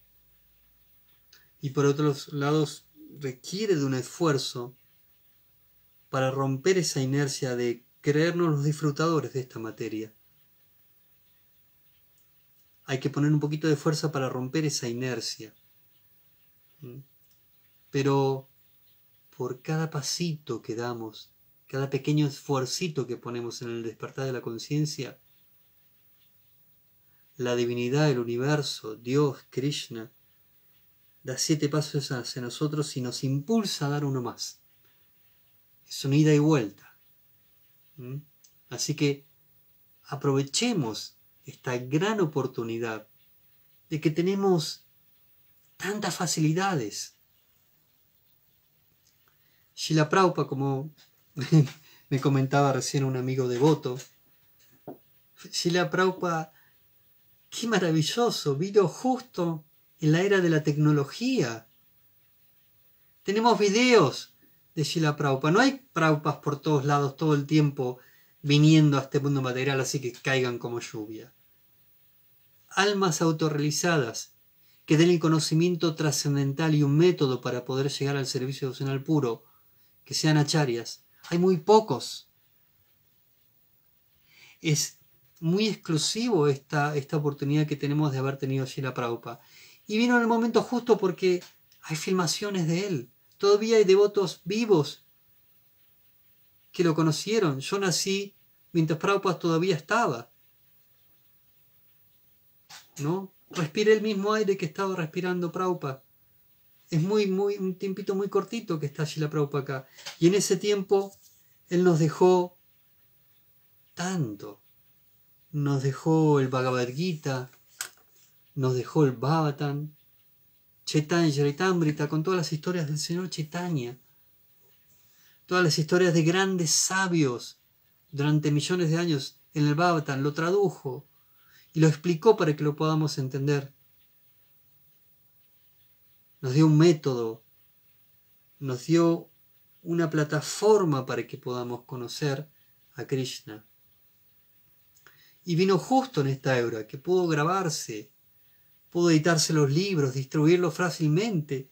y por otros lados requiere de un esfuerzo para romper esa inercia de creernos los disfrutadores de esta materia. Hay que poner un poquito de fuerza para romper esa inercia. Pero por cada pasito que damos cada pequeño esfuercito que ponemos en el despertar de la conciencia, la divinidad, el universo, Dios, Krishna, da siete pasos hacia nosotros y nos impulsa a dar uno más. Es una ida y vuelta. ¿Mm? Así que aprovechemos esta gran oportunidad de que tenemos tantas facilidades. Shila Praupa, como me comentaba recién un amigo devoto. Sila Praupa, qué maravilloso, vino justo en la era de la tecnología. Tenemos videos de Sila Praupa. No hay Praupas por todos lados todo el tiempo viniendo a este mundo material así que caigan como lluvia. Almas autorrealizadas que den el conocimiento trascendental y un método para poder llegar al servicio emocional puro, que sean acharias, hay muy pocos. Es muy exclusivo esta, esta oportunidad que tenemos de haber tenido la Praupa. Y vino en el momento justo porque hay filmaciones de él. Todavía hay devotos vivos que lo conocieron. Yo nací mientras praupa todavía estaba. ¿No? Respiré el mismo aire que estaba respirando praupa, es muy, muy, un tiempito muy cortito que está Shila Prabhupada acá. Y en ese tiempo él nos dejó tanto. Nos dejó el Bhagavad Gita, nos dejó el Bhavatan, Chaitanya Charitamrita, con todas las historias del Señor Chaitanya, todas las historias de grandes sabios durante millones de años en el Bhavatan, lo tradujo y lo explicó para que lo podamos entender nos dio un método, nos dio una plataforma para que podamos conocer a Krishna. Y vino justo en esta era, que pudo grabarse, pudo editarse los libros, distribuirlos fácilmente.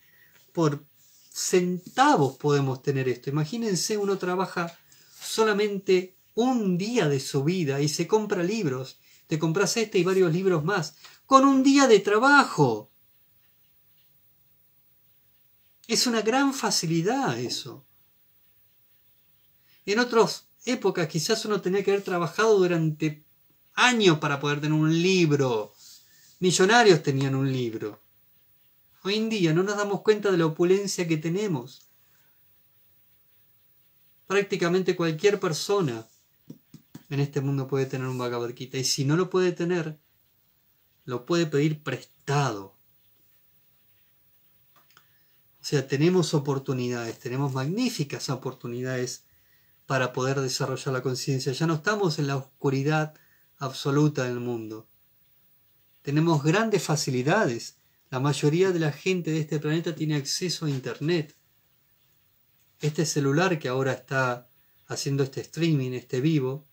Por centavos podemos tener esto. Imagínense, uno trabaja solamente un día de su vida y se compra libros. Te compras este y varios libros más. Con un día de trabajo. Es una gran facilidad eso. En otras épocas quizás uno tenía que haber trabajado durante años para poder tener un libro. Millonarios tenían un libro. Hoy en día no nos damos cuenta de la opulencia que tenemos. Prácticamente cualquier persona en este mundo puede tener un vagabundo y si no lo puede tener, lo puede pedir prestado. O sea, tenemos oportunidades, tenemos magníficas oportunidades para poder desarrollar la conciencia. Ya no estamos en la oscuridad absoluta del mundo. Tenemos grandes facilidades. La mayoría de la gente de este planeta tiene acceso a Internet. Este celular que ahora está haciendo este streaming, este vivo,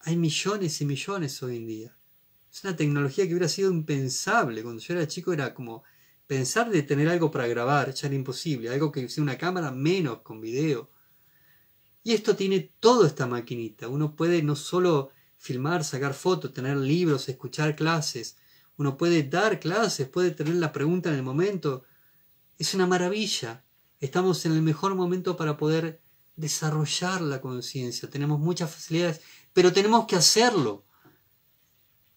hay millones y millones hoy en día. Es una tecnología que hubiera sido impensable. Cuando yo era chico era como pensar de tener algo para grabar ya era imposible, algo que sea una cámara menos con video. Y esto tiene toda esta maquinita. Uno puede no solo filmar, sacar fotos, tener libros, escuchar clases. Uno puede dar clases, puede tener la pregunta en el momento. Es una maravilla. Estamos en el mejor momento para poder desarrollar la conciencia. Tenemos muchas facilidades, pero tenemos que hacerlo.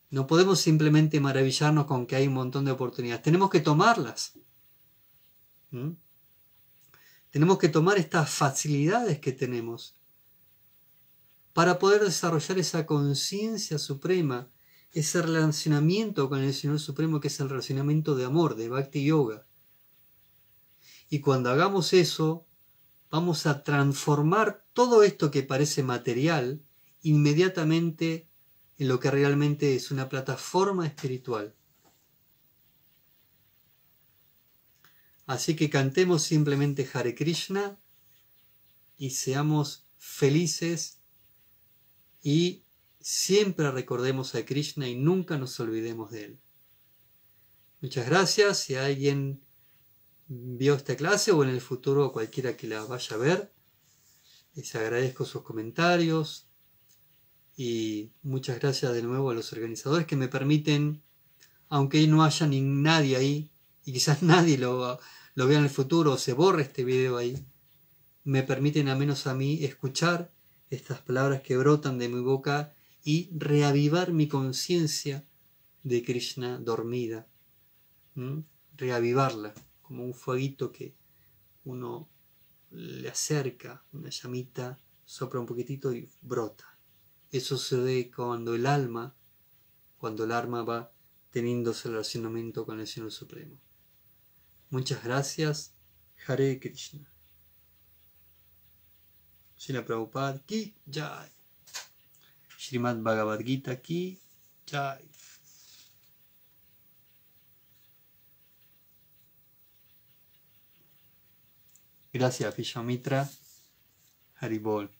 No podemos simplemente maravillarnos con que hay un montón de oportunidades. Tenemos que tomarlas. ¿Mm? Tenemos que tomar estas facilidades que tenemos para poder desarrollar esa conciencia suprema, ese relacionamiento con el Señor Supremo que es el relacionamiento de amor, de Bhakti Yoga. Y cuando hagamos eso, vamos a transformar todo esto que parece material inmediatamente en lo que realmente es una plataforma espiritual. Así que cantemos simplemente Hare Krishna y seamos felices y siempre recordemos a Krishna y nunca nos olvidemos de él. Muchas gracias. Si alguien vio esta clase o en el futuro cualquiera que la vaya a ver, les agradezco sus comentarios, y muchas gracias de nuevo a los organizadores que me permiten, aunque no haya ni nadie ahí, y quizás nadie lo, vea en el futuro o se borre este video ahí, me permiten al menos a mí escuchar estas palabras que brotan de mi boca y reavivar mi conciencia de Krishna dormida. Reavivarla, como un fueguito que uno le acerca, una llamita, sopra un poquitito y brota. Eso sucede cuando el alma, cuando el alma va teniendo el relacionamiento con el Señor Supremo. Muchas gracias. Hare Krishna. Srila Prabhupada Ki Jai. Srimad Bhagavad Gita Ki Jai. Gracias, Vishamitra, Haribol.